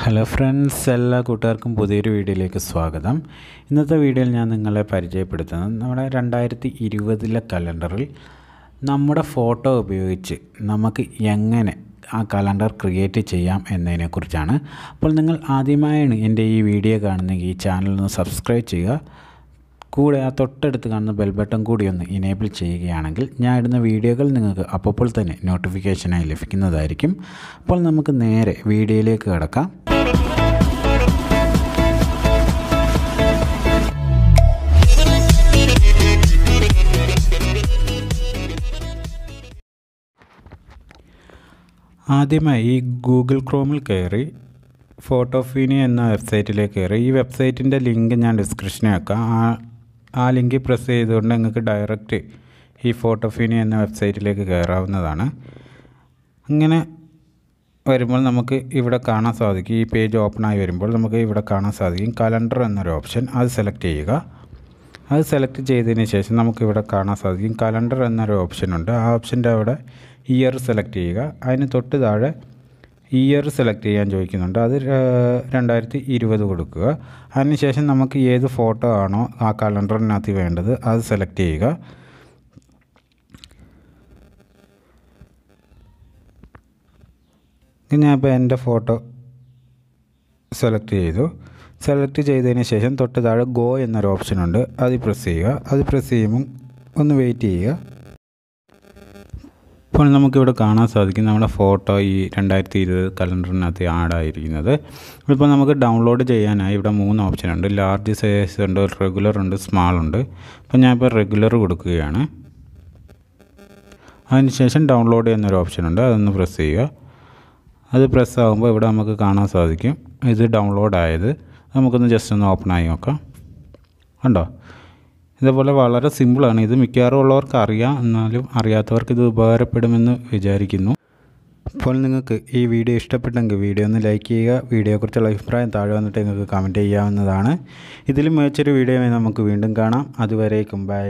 hello friends എല്ലാ കൂട്ടുകാർക്കും പുതിയൊരു വീഡിയോയിലേക്ക് സ്വാഗതം ഇന്നത്തെ വീഡിയോയിൽ ഞാൻ നിങ്ങളെ പരിചയപ്പെടുത്തുന്നത് നമ്മുടെ രണ്ടായിരത്തി ഇരുപതിലെ കലണ്ടറിൽ നമ്മുടെ ഫോട്ടോ ഉപയോഗിച്ച് നമുക്ക് എങ്ങനെ ആ കലണ്ടർ ക്രിയേറ്റ് ചെയ്യാം എന്നതിനെക്കുറിച്ചാണ് അപ്പോൾ നിങ്ങൾ ആദ്യമായാണ് എൻ്റെ ഈ വീഡിയോ കാണുന്നെങ്കിൽ ഈ ചാനൽ ഒന്ന് സബ്സ്ക്രൈബ് ചെയ്യുക കൂടെ ആ തൊട്ടടുത്ത് കാണുന്ന ബെൽ ബട്ടൺ കൂടി ഒന്ന് ഇനേബിൾ ചെയ്യുകയാണെങ്കിൽ ഞാൻ ഇടുന്ന വീഡിയോകൾ നിങ്ങൾക്ക് അപ്പോൾ തന്നെ നോട്ടിഫിക്കേഷനായി ലഭിക്കുന്നതായിരിക്കും അപ്പോൾ നമുക്ക് നേരെ വീഡിയോയിലേക്ക് കിടക്കാം ആദ്യമായി ഈ ഗൂഗിൾ ക്രോമിൽ കയറി ഫോട്ടോഫീനി എന്ന വെബ്സൈറ്റിലേക്ക് കയറി ഈ വെബ്സൈറ്റിൻ്റെ ലിങ്ക് ഞാൻ ഡിസ്ക്രിപ്ഷനിൽ വെക്കാം ആ ആ ലിങ്ക് പ്രസ് ചെയ്തുകൊണ്ട് നിങ്ങൾക്ക് ഡയറക്റ്റ് ഈ ഫോട്ടോഫീനി എന്ന വെബ്സൈറ്റിലേക്ക് കയറാവുന്നതാണ് അങ്ങനെ വരുമ്പോൾ നമുക്ക് ഇവിടെ കാണാൻ സാധിക്കും ഈ പേജ് ഓപ്പൺ ആയി വരുമ്പോൾ നമുക്ക് ഇവിടെ കാണാൻ സാധിക്കും കലണ്ടർ എന്നൊരു ഓപ്ഷൻ അത് സെലക്ട് ചെയ്യുക അത് സെലക്ട് ചെയ്തതിന് ശേഷം നമുക്കിവിടെ കാണാൻ സാധിക്കും കലണ്ടർ എന്നൊരു ഓപ്ഷൻ ഉണ്ട് ആ ഓപ്ഷൻ്റെ അവിടെ ഇയർ സെലക്ട് ചെയ്യുക അതിന് തൊട്ട് താഴെ ഇയർ സെലക്ട് ചെയ്യാൻ ചോദിക്കുന്നുണ്ട് അത് രണ്ടായിരത്തി ഇരുപത് കൊടുക്കുക അതിനുശേഷം നമുക്ക് ഏത് ഫോട്ടോ ആണോ ആ കലണ്ടറിനകത്ത് വേണ്ടത് അത് സെലക്ട് ചെയ്യുക ഞാനിപ്പോൾ എൻ്റെ ഫോട്ടോ സെലക്ട് ചെയ്തു സെലക്ട് ചെയ്തതിന് ശേഷം തൊട്ട് താഴെ ഗോ എന്നൊരു ഓപ്ഷൻ ഉണ്ട് അത് പ്രസ് ചെയ്യുക അത് പ്രസ് ചെയ്യുമ്പം ഒന്ന് വെയിറ്റ് ചെയ്യുക ഇപ്പോൾ നമുക്കിവിടെ കാണാൻ സാധിക്കും നമ്മുടെ ഫോട്ടോ ഈ രണ്ടായിരത്തി ഇരുപത് കലണ്ടറിനകത്ത് ആഡായിരിക്കുന്നത് ഇപ്പോൾ നമുക്ക് ഡൗൺലോഡ് ചെയ്യാനായി ഇവിടെ മൂന്ന് ഓപ്ഷൻ ഉണ്ട് ലാർജ് സൈസ് ഉണ്ട് റെഗുലർ ഉണ്ട് സ്മാൾ ഉണ്ട് അപ്പോൾ ഞാനിപ്പോൾ റെഗുലർ കൊടുക്കുകയാണ് അതിനുശേഷം ഡൗൺലോഡ് ചെയ്യുന്നൊരു ഓപ്ഷൻ ഉണ്ട് അതൊന്ന് പ്രസ് ചെയ്യുക അത് പ്രസ് ആകുമ്പോൾ ഇവിടെ നമുക്ക് കാണാൻ സാധിക്കും ഇത് ഡൗൺലോഡ് ആയത് നമുക്കൊന്ന് ജസ്റ്റ് ഒന്ന് ഓപ്പൺ ആയി നോക്കാം കണ്ടോ ഇതേപോലെ വളരെ സിമ്പിളാണ് ഇത് മിക്കവാറും ഉള്ളവർക്ക് അറിയാം എന്നാലും അറിയാത്തവർക്ക് ഇത് ഉപകാരപ്പെടുമെന്ന് വിചാരിക്കുന്നു അപ്പോൾ നിങ്ങൾക്ക് ഈ വീഡിയോ ഇഷ്ടപ്പെട്ടെങ്കിൽ വീഡിയോ ഒന്ന് ലൈക്ക് ചെയ്യുക വീഡിയോയെക്കുറിച്ചുള്ള അഭിപ്രായം താഴെ വന്നിട്ട് നിങ്ങൾക്ക് കമൻറ്റ് ചെയ്യാവുന്നതാണ് ഇതിലും മികച്ചൊരു വീഡിയോ നമുക്ക് വീണ്ടും കാണാം അതുവരേക്കും ബൈ